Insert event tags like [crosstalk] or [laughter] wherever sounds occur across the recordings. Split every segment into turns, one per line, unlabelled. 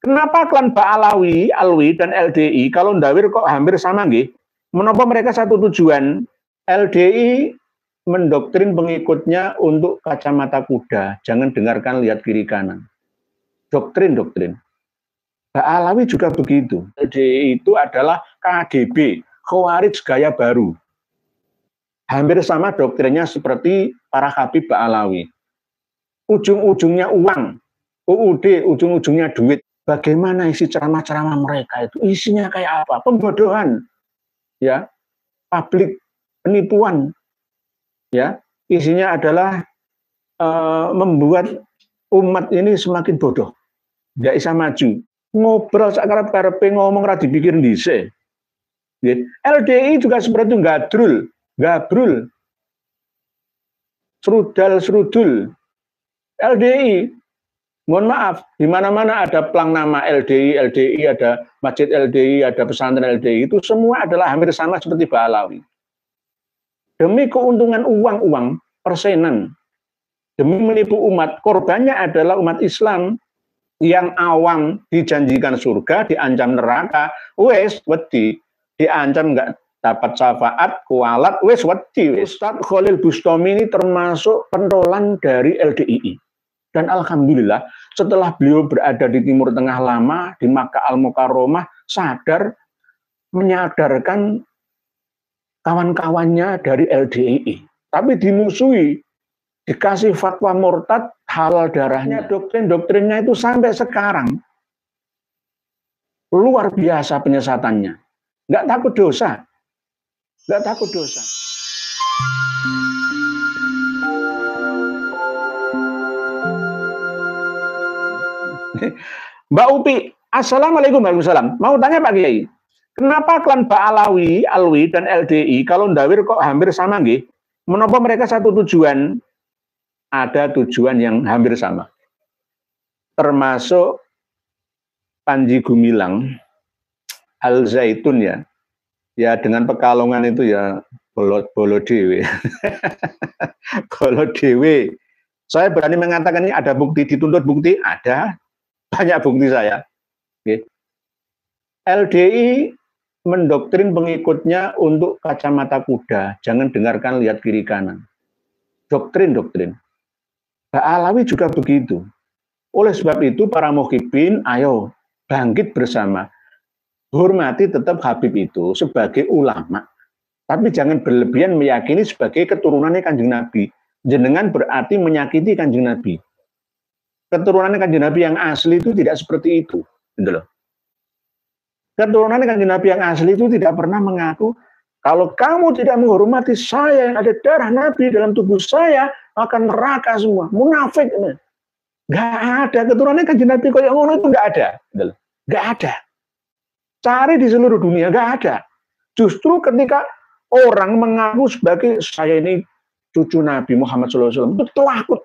Kenapa klan Ba'alawi, Alwi, dan LDI kalau ndawir kok hampir sama nggih? Menopo mereka satu tujuan? LDI mendoktrin pengikutnya untuk kacamata kuda, jangan dengarkan lihat kiri kanan. Doktrin doktrin. Ba'alawi juga begitu. LDI itu adalah KGB, Khawarij gaya baru. Hampir sama doktrinnya seperti para Habib Ba'alawi. Ujung-ujungnya uang, UUD ujung-ujungnya duit bagaimana isi ceramah-ceramah mereka itu isinya kayak apa pembodohan ya publik penipuan ya isinya adalah e, membuat umat ini semakin bodoh tidak bisa maju ngobrol sekarang karepe ngomong ra dipikir dice LDI juga seperti itu gadrul gabrul serudal serudul LDI Mohon maaf, di mana-mana ada plang nama LDI, LDI, ada masjid LDI, ada pesantren LDI, itu semua adalah hampir sama seperti Ba'alawi. Demi keuntungan uang-uang, persenan, demi menipu umat, korbannya adalah umat Islam yang awam dijanjikan surga, diancam neraka, wes wedi, diancam nggak dapat syafaat, kualat, wes wedi. Ustadz Khalil Bustami ini termasuk pentolan dari LDII. Dan alhamdulillah setelah beliau berada di Timur Tengah lama di Makkah Al Mukarromah sadar menyadarkan kawan-kawannya dari LDII. E. Tapi dimusuhi, dikasih fatwa murtad halal darahnya. Hmm. Doktrin-doktrinnya itu sampai sekarang luar biasa penyesatannya. Nggak takut dosa. Nggak takut dosa. Mbak Upi, Assalamualaikum Waalaikumsalam. Mau tanya Pak Kiai, kenapa klan Pak Alawi, Alwi, dan LDI kalau ndawir kok hampir sama nggih? Menopo mereka satu tujuan? Ada tujuan yang hampir sama. Termasuk Panji Gumilang, Al Zaitun ya. Ya dengan Pekalongan itu ya bolot bolo dewe. [laughs] bolo dewe. Saya berani mengatakan ini ada bukti dituntut bukti ada, banyak bukti saya. Okay. LDI mendoktrin pengikutnya untuk kacamata kuda, jangan dengarkan lihat kiri kanan. Doktrin doktrin. Alawi juga begitu. Oleh sebab itu para muhibin ayo bangkit bersama. Hormati tetap Habib itu sebagai ulama. Tapi jangan berlebihan meyakini sebagai keturunannya Kanjeng Nabi. Jenengan berarti menyakiti Kanjeng Nabi keturunannya kan Nabi yang asli itu tidak seperti itu, gitu loh. Keturunannya kan Nabi yang asli itu tidak pernah mengaku kalau kamu tidak menghormati saya yang ada darah Nabi dalam tubuh saya, akan neraka semua. Munafik. ini. Gitu. Gak ada. Keturunannya kanjeng Nabi yang ngono itu gak ada. Gitu gak ada. Cari di seluruh dunia, gak ada. Justru ketika orang mengaku sebagai saya ini cucu Nabi Muhammad SAW, itu telakut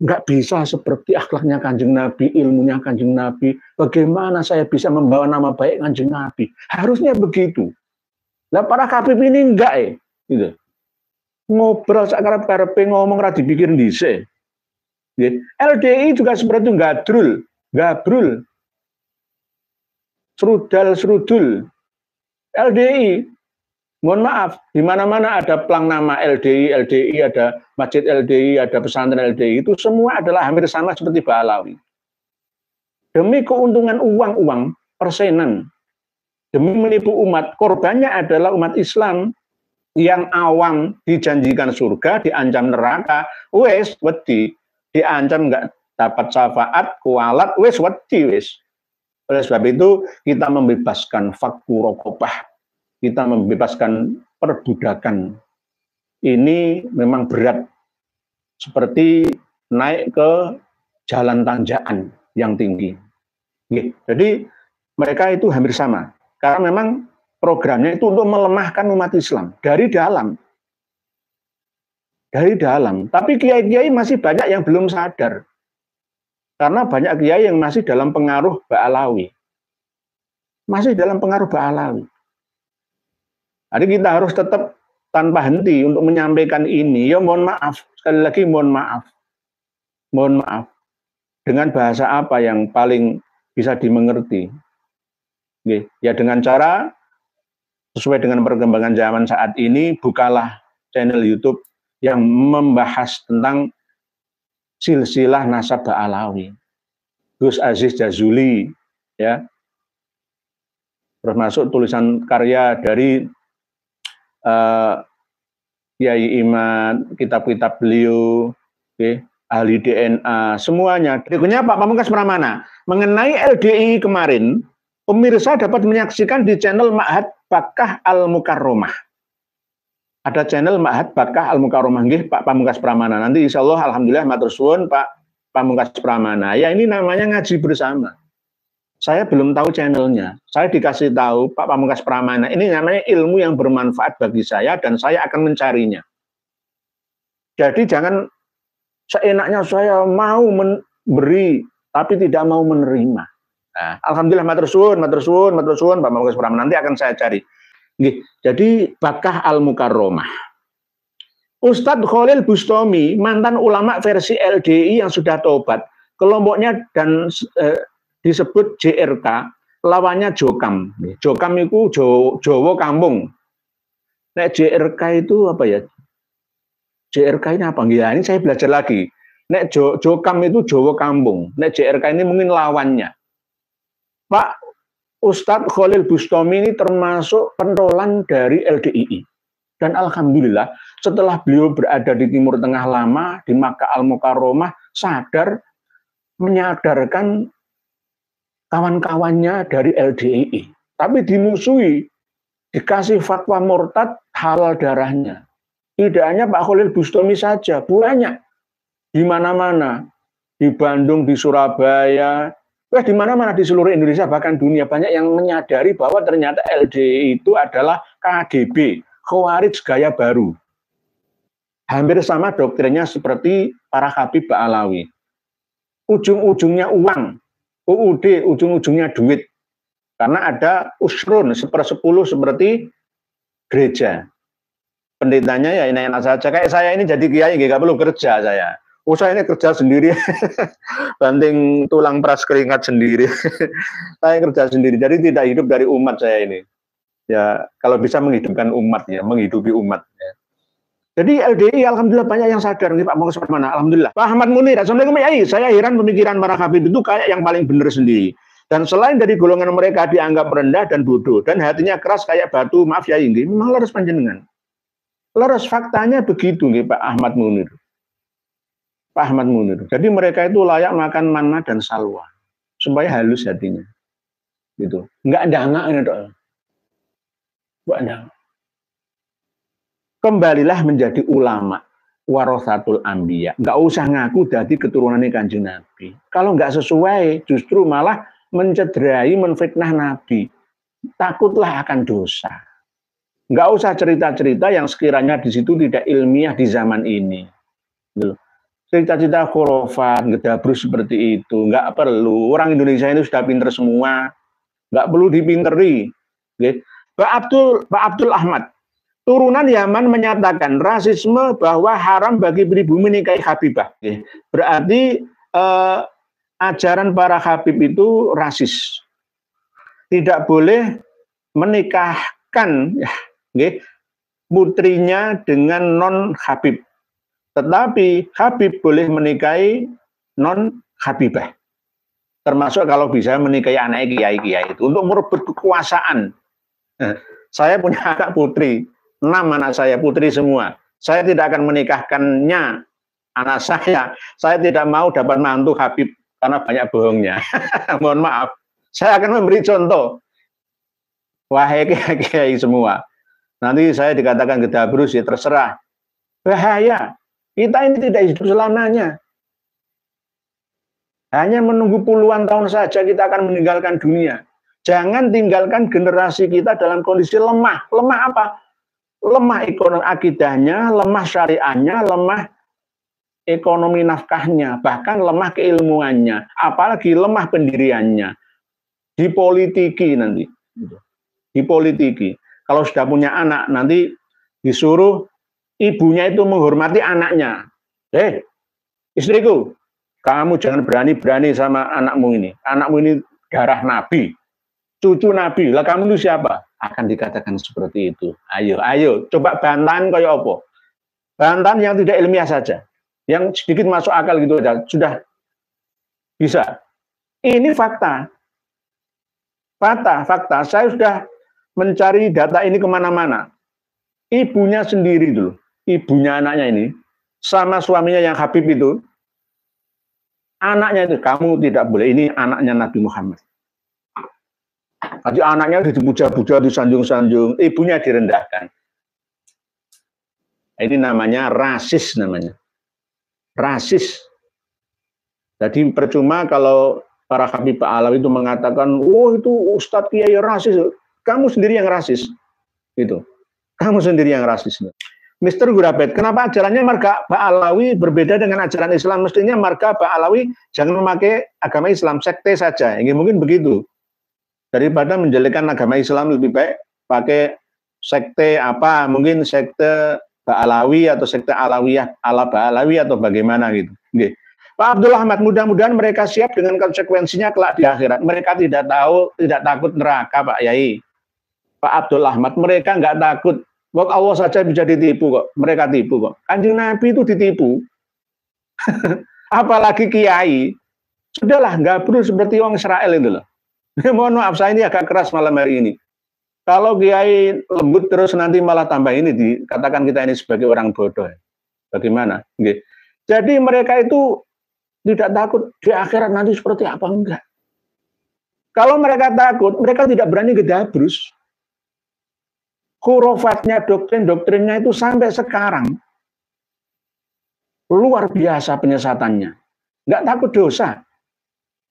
nggak bisa seperti akhlaknya kanjeng Nabi, ilmunya kanjeng Nabi. Bagaimana saya bisa membawa nama baik kanjeng Nabi? Harusnya begitu. Lah para KPP ini enggak ya. Eh. Gitu. Ngobrol sekarang karepe ngomong radi pikir dice LDI juga seperti itu gadrul, brul. Serudal serudul. LDI Mohon maaf, di mana-mana ada plang nama LDI, LDI, ada masjid LDI, ada pesantren LDI, itu semua adalah hampir sama seperti Balawi. Demi keuntungan uang-uang persenan, demi menipu umat, korbannya adalah umat Islam yang awam dijanjikan surga, diancam neraka, wes wedi, diancam nggak dapat syafaat, kualat, wes wedi wes. Oleh sebab itu kita membebaskan fakku rokobah kita membebaskan perbudakan ini memang berat seperti naik ke jalan tanjakan yang tinggi. Jadi mereka itu hampir sama karena memang programnya itu untuk melemahkan umat Islam dari dalam. Dari dalam. Tapi kiai-kiai masih banyak yang belum sadar. Karena banyak kiai yang masih dalam pengaruh Ba'alawi. Masih dalam pengaruh Ba'alawi. Jadi kita harus tetap tanpa henti untuk menyampaikan ini. Ya mohon maaf, sekali lagi mohon maaf. Mohon maaf. Dengan bahasa apa yang paling bisa dimengerti? Ya dengan cara sesuai dengan perkembangan zaman saat ini, bukalah channel YouTube yang membahas tentang silsilah nasab Alawi. Gus Aziz Jazuli, ya. termasuk tulisan karya dari uh, Iman, kitab-kitab beliau, okay, ahli DNA, semuanya. Berikutnya Pak Pamungkas Pramana. Mengenai LDI kemarin, pemirsa dapat menyaksikan di channel Ma'had Bakah Al-Mukarromah. Ada channel Ma'had Bakah Al-Mukarromah. Nggih, Pak Pamungkas Pramana. Nanti insya Allah, Alhamdulillah, matur suwun Pak Pamungkas Pramana. Ya ini namanya ngaji bersama saya belum tahu channelnya. Saya dikasih tahu Pak Pamungkas Pramana, ini namanya ilmu yang bermanfaat bagi saya dan saya akan mencarinya. Jadi jangan seenaknya saya mau memberi tapi tidak mau menerima. Nah, Alhamdulillah matur suwun, matur suwun, matur suwun Pak Pamungkas Pramana nanti akan saya cari. Gih, jadi bakah al mukarromah. Ustadz Khalil Bustomi, mantan ulama versi LDI yang sudah tobat, kelompoknya dan eh, disebut JRK, lawannya Jokam. Iya. Jokam itu Jowo Kampung. Nah, JRK itu apa ya? JRK ini apa? Ya, ini saya belajar lagi. Nek Jokam itu Jowo Kampung. Nek JRK ini mungkin lawannya. Pak Ustadz Khalil Bustami ini termasuk pentolan dari LDII. Dan Alhamdulillah setelah beliau berada di Timur Tengah lama, di Makkah Al-Mukarromah, sadar, menyadarkan kawan-kawannya dari LDII, tapi dimusuhi, dikasih fatwa murtad halal darahnya. Tidak hanya Pak Khalil Bustami saja, banyak di mana-mana, di Bandung, di Surabaya, Wah, eh, di mana-mana di seluruh Indonesia bahkan dunia banyak yang menyadari bahwa ternyata LDII itu adalah KGB, Khawarij gaya baru. Hampir sama doktrinnya seperti para Habib Ba'alawi. Ujung-ujungnya uang, UUD ujung-ujungnya duit. Karena ada usrun sepersepuluh seperti gereja. Pendetanya ya ini enak saja. Kayak saya ini jadi kiai nggak perlu kerja saya. usaha oh, ini kerja sendiri, [laughs] banting tulang peras keringat sendiri. [laughs] saya kerja sendiri, jadi tidak hidup dari umat saya ini. Ya kalau bisa menghidupkan umat ya, menghidupi umat. Ya. Jadi LDI alhamdulillah banyak yang sadar nih Pak Mongkos mana alhamdulillah. Pak Ahmad Munir, Assalamualaikum Yai. Saya heran pemikiran para habib itu kayak yang paling benar sendiri. Dan selain dari golongan mereka dianggap rendah dan bodoh dan hatinya keras kayak batu, maaf ya ini memang leres panjenengan. Leres faktanya begitu nih Pak Ahmad Munir. Pak Ahmad Munir. Jadi mereka itu layak makan mana dan salwa supaya halus hatinya. Gitu. Enggak ada anak ini, Dok. Enggak ada kembalilah menjadi ulama warosatul ambiya. Nggak usah ngaku dari keturunannya kanjeng Nabi. Kalau nggak sesuai, justru malah mencederai, menfitnah Nabi. Takutlah akan dosa. Nggak usah cerita-cerita yang sekiranya di situ tidak ilmiah di zaman ini. Cerita-cerita khurafat, gedabrus seperti itu. Nggak perlu. Orang Indonesia ini sudah pinter semua. Nggak perlu dipinteri. Pak Abdul, Pak Abdul Ahmad, Turunan Yaman menyatakan rasisme bahwa haram bagi pribumi menikahi Habibah. Berarti eh, ajaran para Habib itu rasis. Tidak boleh menikahkan ya, okay, putrinya dengan non Habib. Tetapi Habib boleh menikahi non Habibah. Termasuk kalau bisa menikahi anak kiai kiai itu untuk merebut kekuasaan. Eh, saya punya anak putri, enam anak saya putri semua. Saya tidak akan menikahkannya anak saya. Saya tidak mau dapat mantu Habib karena banyak bohongnya. [laughs] Mohon maaf. Saya akan memberi contoh. Wahai kiai semua, nanti saya dikatakan gedabrus ya terserah. Bahaya. Kita ini tidak hidup selamanya. Hanya menunggu puluhan tahun saja kita akan meninggalkan dunia. Jangan tinggalkan generasi kita dalam kondisi lemah. Lemah apa? lemah ekonomi akidahnya, lemah syariahnya, lemah ekonomi nafkahnya, bahkan lemah keilmuannya, apalagi lemah pendiriannya. Dipolitiki nanti. Iya. Dipolitiki. Kalau sudah punya anak, nanti disuruh ibunya itu menghormati anaknya. Eh, istriku, kamu jangan berani-berani sama anakmu ini. Anakmu ini darah nabi, cucu nabi. Lah kamu itu siapa? akan dikatakan seperti itu. Ayo, ayo, coba bantahan ya apa? Bantahan yang tidak ilmiah saja. Yang sedikit masuk akal gitu aja. Sudah bisa. Ini fakta. Fakta, fakta. Saya sudah mencari data ini kemana-mana. Ibunya sendiri dulu. Ibunya anaknya ini. Sama suaminya yang Habib itu. Anaknya itu, kamu tidak boleh. Ini anaknya Nabi Muhammad jadi anaknya dipuja-puja, disanjung-sanjung, ibunya direndahkan. Ini namanya rasis namanya. Rasis. Jadi percuma kalau para Habib Alawi itu mengatakan, oh itu Ustadz Kiai rasis. Kamu sendiri yang rasis. itu. Kamu sendiri yang rasis. Mister Gurabet, kenapa ajarannya marga alawi berbeda dengan ajaran Islam? Mestinya marga alawi jangan memakai agama Islam, sekte saja. Ini mungkin begitu daripada menjelekkan agama Islam lebih baik pakai sekte apa mungkin sekte Ba'alawi atau sekte Alawiyah ala Ba'alawi atau bagaimana gitu. Oke. Pak Abdul Ahmad, mudah-mudahan mereka siap dengan konsekuensinya kelak di akhirat. Mereka tidak tahu, tidak takut neraka, Pak Yai. Pak Abdul Ahmad, mereka nggak takut. Wah Allah saja bisa ditipu kok, mereka tipu kok. Kanjeng Nabi itu ditipu. [laughs] Apalagi kiai. Sudahlah, nggak perlu seperti orang Israel itu loh. [laughs] Mohon maaf, saya ini agak keras malam hari ini. Kalau Kiai lembut terus nanti malah tambah ini dikatakan kita ini sebagai orang bodoh. Bagaimana? Jadi mereka itu tidak takut di akhirat nanti seperti apa enggak. Kalau mereka takut, mereka tidak berani gedabrus. Kurofatnya doktrin-doktrinnya itu sampai sekarang luar biasa penyesatannya. Enggak takut dosa.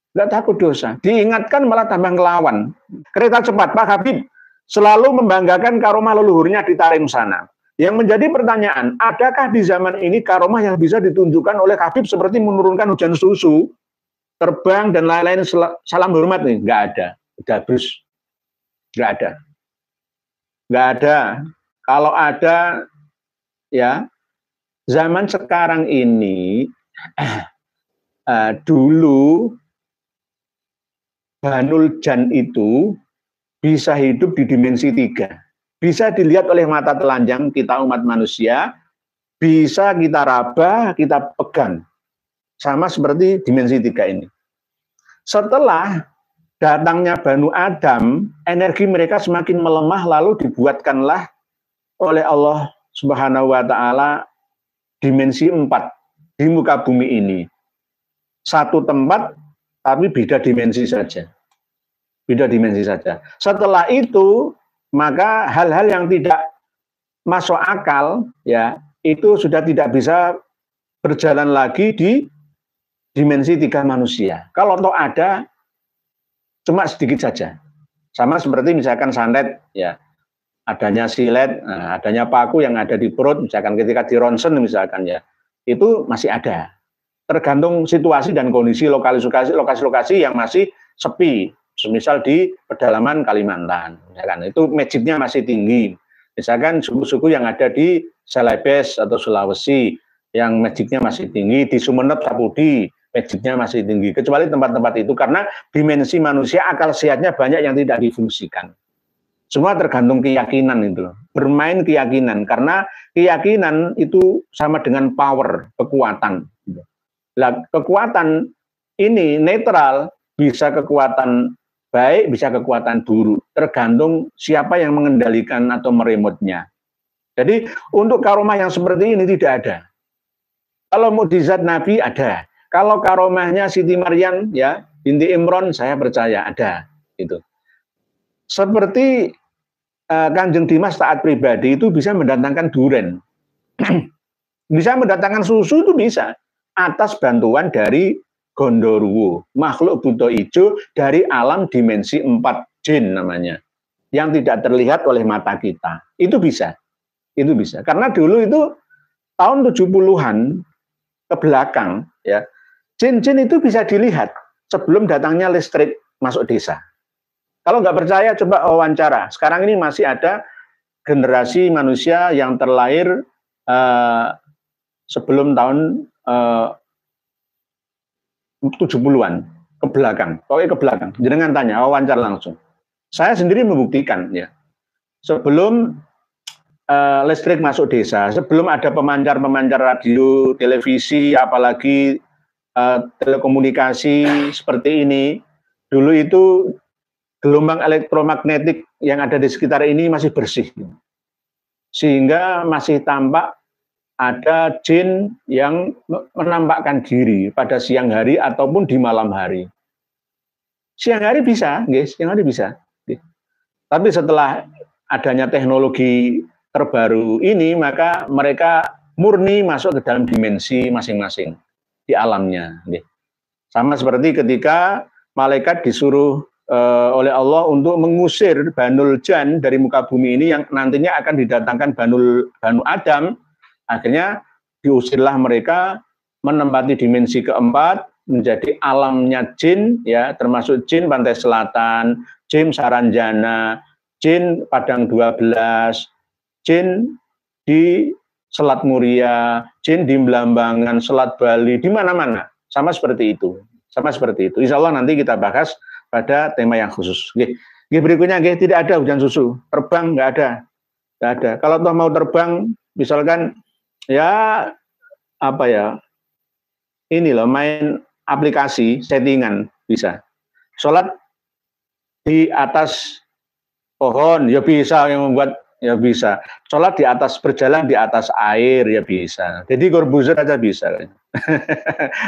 Tidak takut dosa. Diingatkan malah tambah ngelawan. Kereta cepat, Pak Habib selalu membanggakan karomah leluhurnya di Tarim sana. Yang menjadi pertanyaan, adakah di zaman ini karomah yang bisa ditunjukkan oleh Habib seperti menurunkan hujan susu, terbang, dan lain-lain salam hormat? nih Enggak ada. Udah bus Nggak ada. Enggak ada. Kalau ada, ya, zaman sekarang ini, [clears throat] eh, dulu Banul Jan itu bisa hidup di dimensi tiga. Bisa dilihat oleh mata telanjang kita umat manusia, bisa kita raba, kita pegang. Sama seperti dimensi tiga ini. Setelah datangnya Banu Adam, energi mereka semakin melemah lalu dibuatkanlah oleh Allah Subhanahu wa taala dimensi empat di muka bumi ini. Satu tempat tapi beda dimensi saja. Beda dimensi saja. Setelah itu, maka hal-hal yang tidak masuk akal ya, itu sudah tidak bisa berjalan lagi di dimensi tiga manusia. Kalau untuk ada cuma sedikit saja. Sama seperti misalkan santet ya. Adanya silet, nah, adanya paku yang ada di perut misalkan ketika di ronsen misalkan ya. Itu masih ada tergantung situasi dan kondisi lokasi-lokasi lokasi-lokasi yang masih sepi, semisal di pedalaman Kalimantan, misalkan ya itu magicnya masih tinggi. Misalkan suku-suku yang ada di Celebes atau Sulawesi yang magicnya masih tinggi, di Sumeneb, Sapudi magicnya masih tinggi. Kecuali tempat-tempat itu karena dimensi manusia akal sehatnya banyak yang tidak difungsikan. Semua tergantung keyakinan itu Bermain keyakinan karena keyakinan itu sama dengan power, kekuatan. Gitu lah kekuatan ini netral bisa kekuatan baik, bisa kekuatan buruk, tergantung siapa yang mengendalikan atau meremotnya. Jadi untuk karomah yang seperti ini tidak ada. Kalau mukjizat Nabi ada. Kalau karomahnya Siti Maryam ya binti Imron saya percaya ada itu. Seperti uh, Kanjeng Dimas taat pribadi itu bisa mendatangkan duren. [clears throat] bisa mendatangkan susu itu bisa atas bantuan dari Gondoruo, makhluk buta ijo dari alam dimensi empat jin namanya, yang tidak terlihat oleh mata kita. Itu bisa, itu bisa. Karena dulu itu tahun 70-an ke belakang, ya jin-jin itu bisa dilihat sebelum datangnya listrik masuk desa. Kalau nggak percaya, coba wawancara. Sekarang ini masih ada generasi manusia yang terlahir eh, sebelum tahun Eh, uh, 70-an ke belakang, pokoknya ke belakang. Jenengan tanya, oh, wawancara langsung. Saya sendiri membuktikan ya. Sebelum uh, listrik masuk desa, sebelum ada pemancar-pemancar radio, televisi, apalagi uh, telekomunikasi seperti ini, dulu itu gelombang elektromagnetik yang ada di sekitar ini masih bersih. Sehingga masih tampak ada jin yang menampakkan diri pada siang hari ataupun di malam hari. Siang hari bisa, guys, siang hari bisa. Tapi setelah adanya teknologi terbaru ini, maka mereka murni masuk ke dalam dimensi masing-masing di alamnya. Sama seperti ketika malaikat disuruh eh, oleh Allah untuk mengusir Banul Jan dari muka bumi ini yang nantinya akan didatangkan Banul Banu Adam Akhirnya diusirlah mereka menempati dimensi keempat menjadi alamnya jin ya termasuk jin pantai selatan, jin Saranjana, jin Padang 12, jin di Selat Muria, jin di Blambangan, Selat Bali, di mana-mana. Sama seperti itu. Sama seperti itu. Insya Allah nanti kita bahas pada tema yang khusus. Oke. Oke, berikutnya oke, tidak ada hujan susu. Terbang nggak ada. Nggak ada. Kalau toh mau terbang, misalkan ya apa ya ini loh main aplikasi settingan bisa sholat di atas pohon ya bisa yang membuat ya bisa sholat di atas berjalan di atas air ya bisa jadi korbuzer aja bisa [laughs]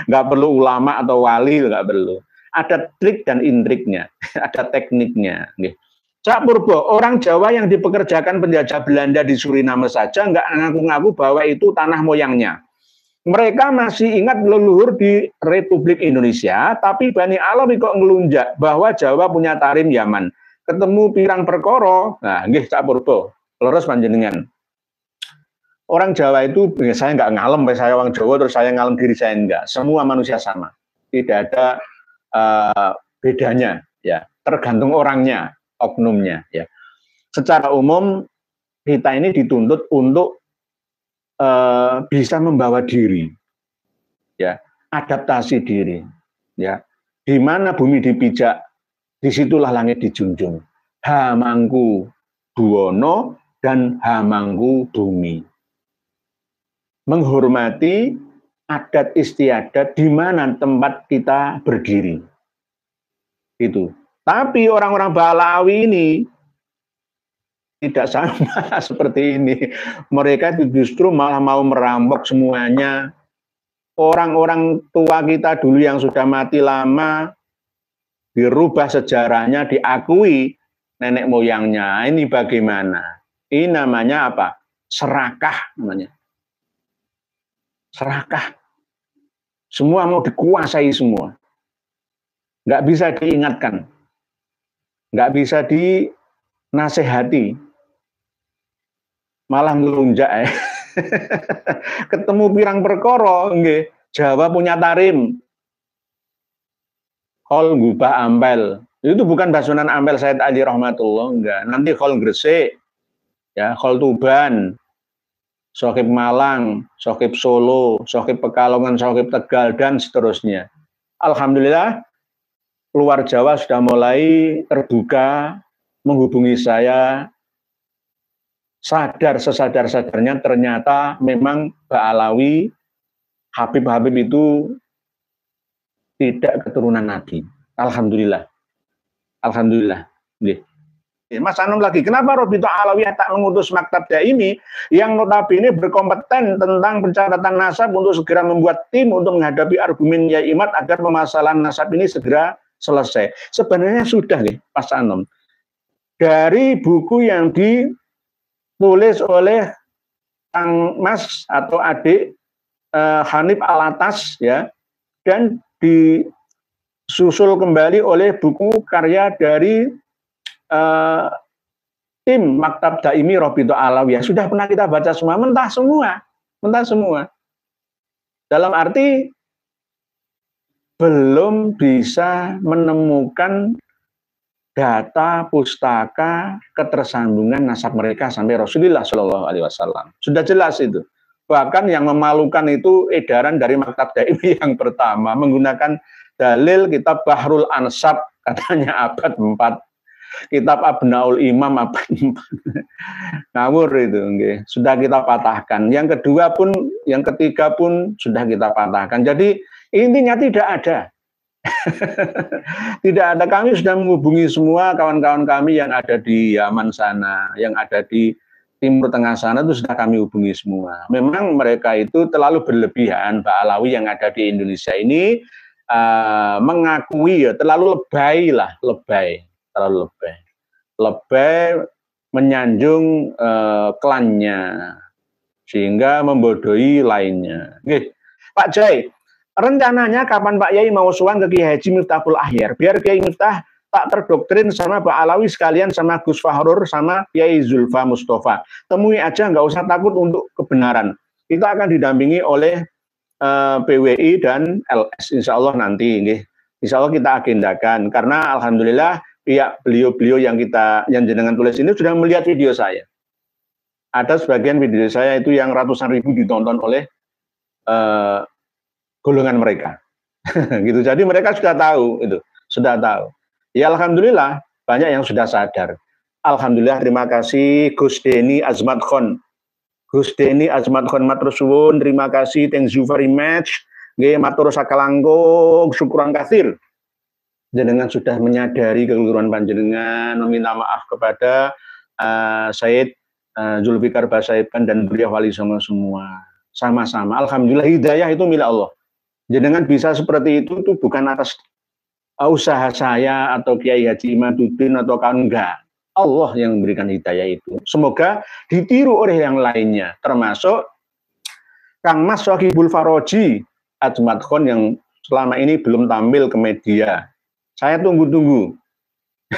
nggak perlu ulama atau wali nggak perlu ada trik dan intriknya [laughs] ada tekniknya gitu. Cak Purbo, orang Jawa yang dipekerjakan penjajah Belanda di Suriname saja nggak ngaku-ngaku bahwa itu tanah moyangnya. Mereka masih ingat leluhur di Republik Indonesia, tapi Bani Alawi kok ngelunjak bahwa Jawa punya tarim Yaman. Ketemu pirang perkoro, nah nggih Cak Purbo, leres panjenengan. Orang Jawa itu, ya, saya nggak ngalem, ya, saya orang Jawa terus saya ngalem diri saya enggak. Semua manusia sama, tidak ada uh, bedanya, ya tergantung orangnya oknumnya ya. Secara umum kita ini dituntut untuk e, bisa membawa diri ya, adaptasi diri ya. Di mana bumi dipijak, disitulah langit dijunjung. Hamangku Duwono dan Hamangku Bumi. Menghormati adat istiadat di mana tempat kita berdiri. Itu. Tapi orang-orang Balawi ini tidak sama [laughs] seperti ini. Mereka justru malah mau merampok semuanya. Orang-orang tua kita dulu yang sudah mati lama, dirubah sejarahnya, diakui nenek moyangnya. Ini bagaimana? Ini namanya apa? Serakah namanya. Serakah. Semua mau dikuasai semua. Nggak bisa diingatkan nggak bisa dinasehati, malah ngelunjak ya. [laughs] Ketemu pirang perkoro, nggih, Jawa punya tarim. Hol gubah ambel Itu bukan basunan ampel Said Ali rahmatullah, enggak. Nanti hol Gresik, ya, hol Tuban, Sokip Malang, Sokip Solo, Sokip Pekalongan, Sokip Tegal, dan seterusnya. Alhamdulillah, luar Jawa sudah mulai terbuka menghubungi saya sadar sesadar-sadarnya ternyata memang Alawi Habib-Habib itu tidak keturunan Nabi. Alhamdulillah. Alhamdulillah. Mas Anum lagi, kenapa Robito Alawi tak mengutus maktab daimi yang notabene berkompeten tentang pencatatan nasab untuk segera membuat tim untuk menghadapi argumen Yaimat agar permasalahan nasab ini segera selesai. Sebenarnya sudah nih Pak Sanom. Dari buku yang ditulis oleh Kang Mas atau adik eh, Hanif Alatas ya dan disusul kembali oleh buku karya dari eh, tim Maktab Daimi Robito yang sudah pernah kita baca semua mentah semua mentah semua dalam arti belum bisa menemukan data pustaka ketersambungan nasab mereka sampai Rasulullah Shallallahu Alaihi Wasallam. Sudah jelas itu. Bahkan yang memalukan itu edaran dari Maktab Daimi [laughs] yang pertama menggunakan dalil kitab Bahrul Ansab katanya abad 4. Kitab Abnaul Imam abad 4. [laughs] Ngawur itu. Okay. Sudah kita patahkan. Yang kedua pun, yang ketiga pun sudah kita patahkan. Jadi Intinya tidak ada. [laughs] tidak ada. Kami sudah menghubungi semua kawan-kawan kami yang ada di Yaman sana, yang ada di Timur Tengah sana itu sudah kami hubungi semua. Memang mereka itu terlalu berlebihan, Pak Alawi yang ada di Indonesia ini uh, mengakui ya terlalu lebay lah, lebay, terlalu lebay, lebay menyanjung uh, klannya sehingga membodohi lainnya. Oke. Pak Jai, rencananya kapan Pak Yai mau suang ke Kiai Haji Miftahul Akhir biar Kiai Miftah tak terdoktrin sama Pak Alawi sekalian sama Gus Fahrur sama Kiai Zulfa Mustafa temui aja nggak usah takut untuk kebenaran kita akan didampingi oleh uh, eh, PWI dan LS Insya Allah nanti ini Insya Allah kita agendakan karena Alhamdulillah pihak beliau-beliau yang kita yang jenengan tulis ini sudah melihat video saya ada sebagian video saya itu yang ratusan ribu ditonton oleh uh, golongan mereka. [laughs] gitu. Jadi mereka sudah tahu itu, sudah tahu. Ya alhamdulillah banyak yang sudah sadar. Alhamdulillah terima kasih Gus Deni Azmat Khan. Gus Deni Azmat Khan matur suwun, terima kasih thank you very much. Nggih matur sakalangkung syukur kasir. Jenengan sudah menyadari kekeliruan panjenengan, meminta maaf kepada uh, Said uh, Zulfikar Basaiban dan beliau wali semua semua. Sama-sama. Alhamdulillah hidayah itu milik Allah jenengan bisa seperti itu tuh bukan atas ah, usaha saya atau Kiai Haji Imaduddin atau kan enggak. Allah yang memberikan hidayah itu. Semoga ditiru oleh yang lainnya, termasuk Kang Mas Wahibul Faroji Ajmat Khan yang selama ini belum tampil ke media. Saya tunggu-tunggu. [laughs]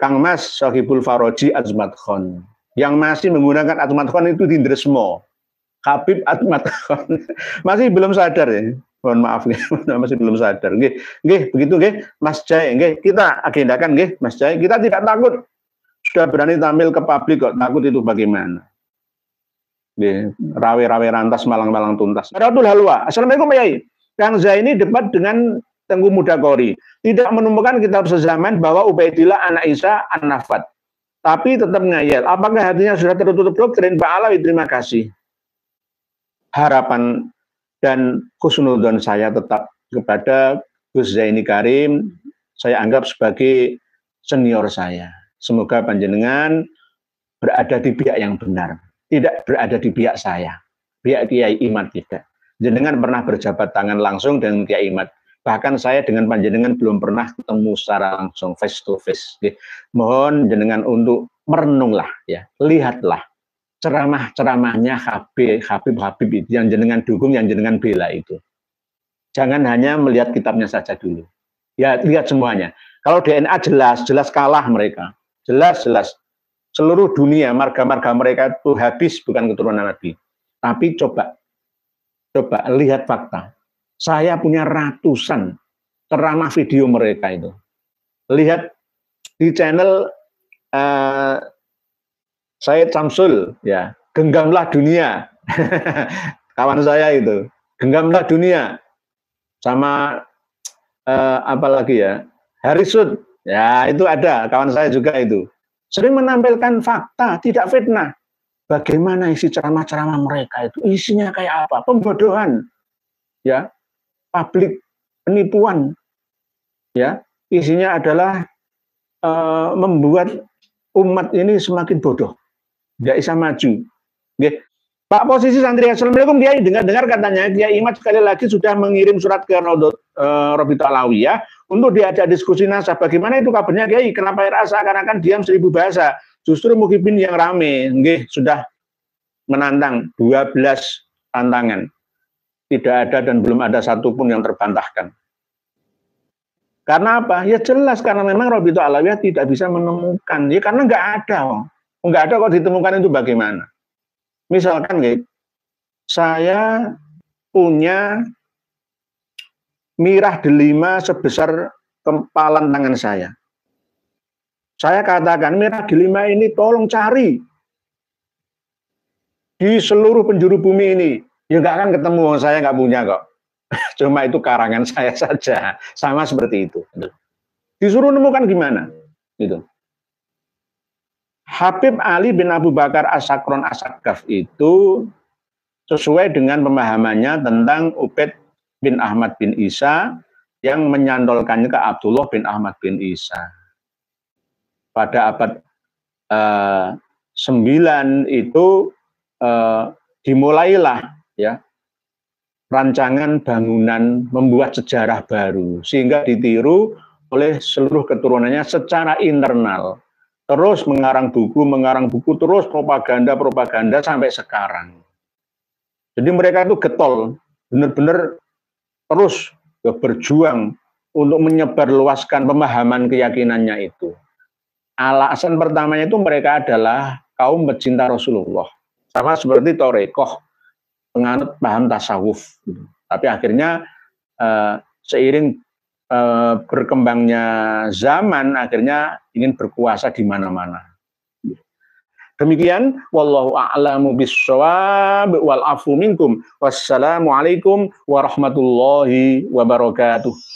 Kang Mas Sohibul Faroji Ajmat Khan yang masih menggunakan Ajmat Khan itu di Dresmo. Habib Atmat. [laughs] Masih belum sadar ya. Mohon maaf nih, [laughs] masih belum sadar. Nggih, nggih begitu nggih, Mas Jai nggih, kita agendakan nggih, Mas Jai. Kita tidak takut. Sudah berani tampil ke publik kok takut itu bagaimana? di rawe-rawe rantas malang-malang tuntas. Radul Halwa. Assalamualaikum Pak Yai. Kang Zaini debat dengan Tengku Muda Kori. Tidak menemukan kitab sezaman bahwa Ubaidillah anak Isa an-Nafat. Tapi tetap ngayal. Apakah hatinya sudah tertutup doktrin? Pak Alawi, terima kasih harapan dan khusnudon saya tetap kepada Gus Zaini Karim, saya anggap sebagai senior saya. Semoga panjenengan berada di pihak yang benar, tidak berada di pihak saya, pihak Kiai Imat tidak. Panjenengan pernah berjabat tangan langsung dengan Kiai Imat. Bahkan saya dengan panjenengan belum pernah ketemu secara langsung face to face. Mohon Panjenengan untuk merenunglah ya, lihatlah ceramah-ceramahnya Habib, Habib Habib itu yang jenengan dukung, yang jenengan bela itu. Jangan hanya melihat kitabnya saja dulu. Ya lihat semuanya. Kalau DNA jelas, jelas kalah mereka. Jelas jelas seluruh dunia marga-marga mereka itu habis bukan keturunan Nabi. Tapi coba coba lihat fakta. Saya punya ratusan ceramah video mereka itu. Lihat di channel eh, Said Samsul, ya, genggamlah dunia. [laughs] Kawan saya itu, genggamlah dunia. Sama eh, apalagi ya, Harisud, ya itu ada kawan saya juga itu. Sering menampilkan fakta, tidak fitnah. Bagaimana isi ceramah-ceramah mereka itu? Isinya kayak apa? Pembodohan, ya, publik penipuan, ya, isinya adalah uh, membuat umat ini semakin bodoh nggak bisa maju. Oke. Pak posisi santri Assalamualaikum dia dengar-dengar katanya Kiai Imat sekali lagi sudah mengirim surat ke Noldo uh, e, Robito Alawi ya untuk diajak diskusi NASA. Bagaimana itu kabarnya Kiai? Kenapa RA seakan-akan diam seribu bahasa? Justru Mukibin yang rame, Nggih, sudah menantang 12 tantangan. Tidak ada dan belum ada satupun yang terbantahkan. Karena apa? Ya jelas karena memang Robito Alawi tidak bisa menemukan. Ya karena nggak ada. Enggak ada kok ditemukan itu bagaimana? Misalkan gitu, saya punya mirah delima sebesar kepalan tangan saya. Saya katakan mirah delima ini tolong cari di seluruh penjuru bumi ini. Ya nggak akan ketemu, saya nggak punya kok. [laughs] Cuma itu karangan saya saja, sama seperti itu. Disuruh nemukan gimana? Gitu. Habib Ali bin Abu Bakar Asakron Asakaf itu sesuai dengan pemahamannya tentang Ubed bin Ahmad bin Isa yang menyandolkannya ke Abdullah bin Ahmad bin Isa. Pada abad eh, sembilan 9 itu uh, dimulailah ya rancangan bangunan membuat sejarah baru sehingga ditiru oleh seluruh keturunannya secara internal terus mengarang buku, mengarang buku, terus propaganda-propaganda sampai sekarang. Jadi mereka itu getol, benar-benar terus ya berjuang untuk menyebarluaskan pemahaman keyakinannya itu. Alasan pertamanya itu mereka adalah kaum pecinta Rasulullah. Sama seperti Torekoh, penganut paham tasawuf. Tapi akhirnya eh, seiring Eh, berkembangnya zaman akhirnya ingin berkuasa di mana-mana. Demikian wallahu a'lamu bissawab wal afu minkum. Wassalamualaikum warahmatullahi wabarakatuh.